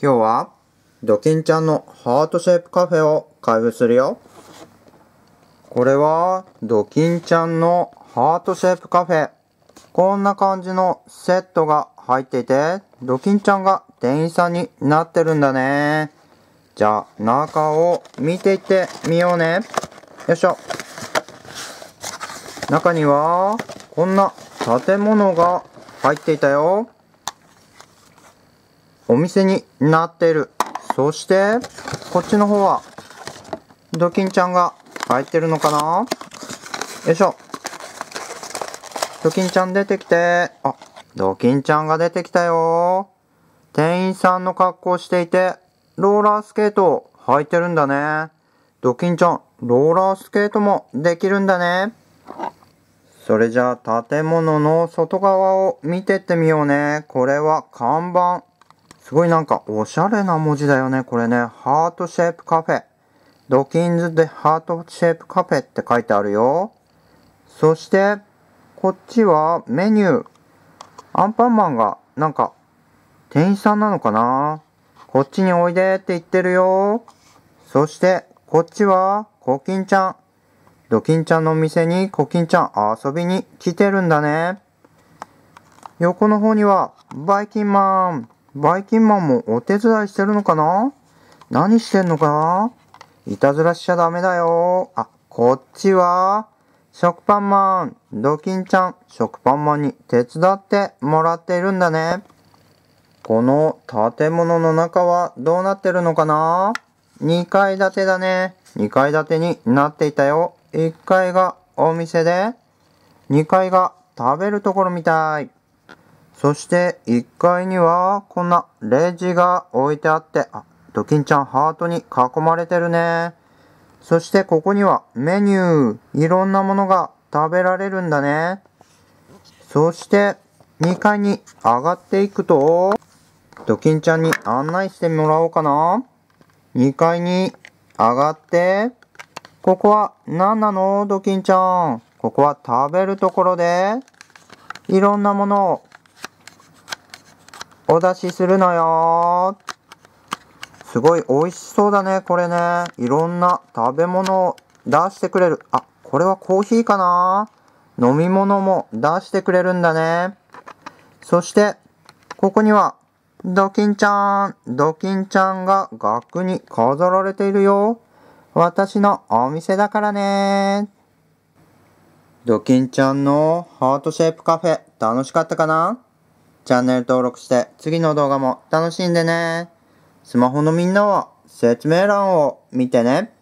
今日はドキンちゃんのハートシェイプカフェを開封するよ。これはドキンちゃんのハートシェイプカフェ。こんな感じのセットが入っていて、ドキンちゃんが店員さんになってるんだね。じゃあ中を見ていってみようね。よいしょ。中にはこんな建物が入っていたよ。お店になっている。そして、こっちの方は、ドキンちゃんが入ってるのかなよいしょ。ドキンちゃん出てきて、あ、ドキンちゃんが出てきたよ。店員さんの格好していて、ローラースケートを履いてるんだね。ドキンちゃん、ローラースケートもできるんだね。それじゃあ建物の外側を見てってみようね。これは看板すごいなんかおしゃれな文字だよね、これね。ハートシェイプカフェ。ドキンズでハートシェイプカフェって書いてあるよ。そして、こっちはメニュー。アンパンマンが、なんか、店員さんなのかなこっちにおいでって言ってるよ。そして、こっちは、コキンちゃん。ドキンちゃんのお店にコキンちゃん遊びに来てるんだね。横の方には、バイキンマン。バイキンマンもお手伝いしてるのかな何してんのかないたずらしちゃダメだよ。あ、こっちは、食パンマン、ドキンちゃん、食パンマンに手伝ってもらっているんだね。この建物の中はどうなってるのかな ?2 階建てだね。2階建てになっていたよ。1階がお店で、2階が食べるところみたい。そして1階にはこんなレジが置いてあって、あ、ドキンちゃんハートに囲まれてるね。そしてここにはメニュー、いろんなものが食べられるんだね。そして2階に上がっていくと、ドキンちゃんに案内してもらおうかな。2階に上がって、ここは何なのドキンちゃん。ここは食べるところで、いろんなものをお出しするのよすごい美味しそうだね、これね。いろんな食べ物を出してくれる。あ、これはコーヒーかな飲み物も出してくれるんだね。そして、ここには、ドキンちゃん、ドキンちゃんが額に飾られているよ。私のお店だからね。ドキンちゃんのハートシェイプカフェ、楽しかったかなチャンネル登録して次の動画も楽しんでね。スマホのみんなは説明欄を見てね。